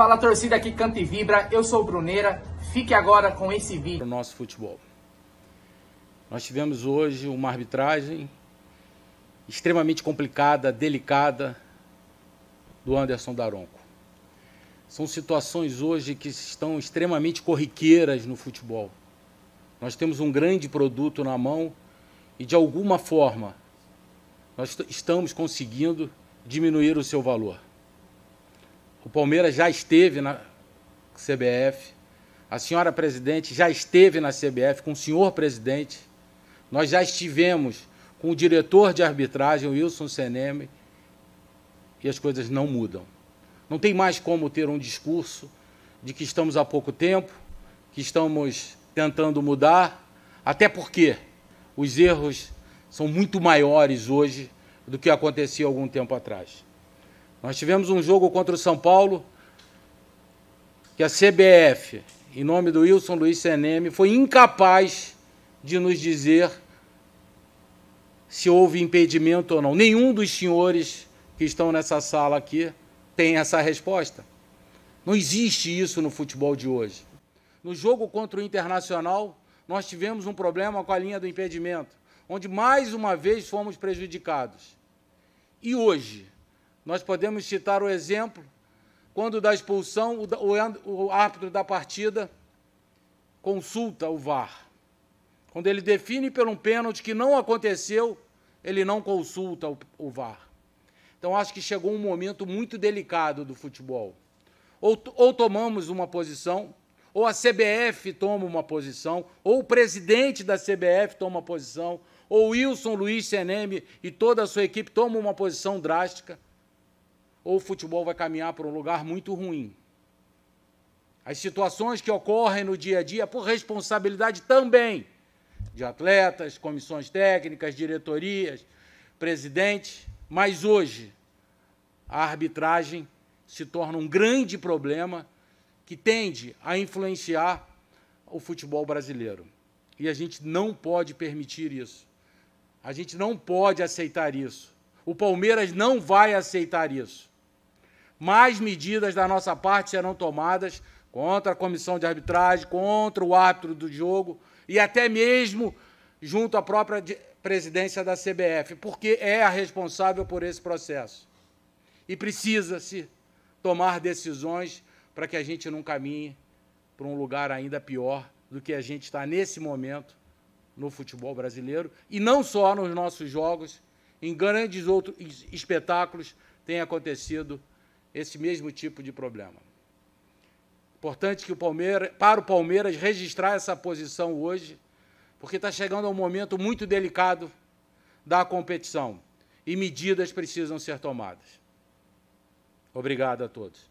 Fala torcida que canta e vibra, eu sou o Bruneira. Fique agora com esse vídeo. O nosso futebol. Nós tivemos hoje uma arbitragem extremamente complicada, delicada do Anderson Daronco. São situações hoje que estão extremamente corriqueiras no futebol. Nós temos um grande produto na mão e de alguma forma nós estamos conseguindo diminuir o seu valor. O Palmeiras já esteve na CBF. A senhora presidente já esteve na CBF com o senhor presidente. Nós já estivemos com o diretor de arbitragem, Wilson Seneme, e as coisas não mudam. Não tem mais como ter um discurso de que estamos há pouco tempo, que estamos tentando mudar, até porque os erros são muito maiores hoje do que acontecia algum tempo atrás. Nós tivemos um jogo contra o São Paulo que a CBF, em nome do Wilson Luiz CNM, foi incapaz de nos dizer se houve impedimento ou não. Nenhum dos senhores que estão nessa sala aqui tem essa resposta. Não existe isso no futebol de hoje. No jogo contra o Internacional, nós tivemos um problema com a linha do impedimento, onde mais uma vez fomos prejudicados. E hoje, nós podemos citar o exemplo quando da expulsão o árbitro da partida consulta o VAR. Quando ele define por um pênalti que não aconteceu, ele não consulta o, VAR. Então acho que chegou um momento muito delicado do futebol. Ou, ou tomamos uma posição, ou a CBF toma uma posição, ou o presidente da CBF toma uma posição, ou Wilson Luiz Seneme e toda a sua equipe toma uma posição drástica ou o futebol vai caminhar para um lugar muito ruim. As situações que ocorrem no dia a dia, por responsabilidade também de atletas, comissões técnicas, diretorias, presidentes, mas hoje a arbitragem se torna um grande problema que tende a influenciar o futebol brasileiro. E a gente não pode permitir isso. A gente não pode aceitar isso. O Palmeiras não vai aceitar isso mais medidas da nossa parte serão tomadas contra a comissão de arbitragem, contra o árbitro do jogo e até mesmo junto à própria presidência da CBF, porque é a responsável por esse processo. E precisa-se tomar decisões para que a gente não caminhe para um lugar ainda pior do que a gente está nesse momento no futebol brasileiro e não só nos nossos jogos, em grandes outros espetáculos tem acontecido esse mesmo tipo de problema. Importante que o Palmeiras, para o Palmeiras registrar essa posição hoje, porque está chegando a um momento muito delicado da competição e medidas precisam ser tomadas. Obrigado a todos.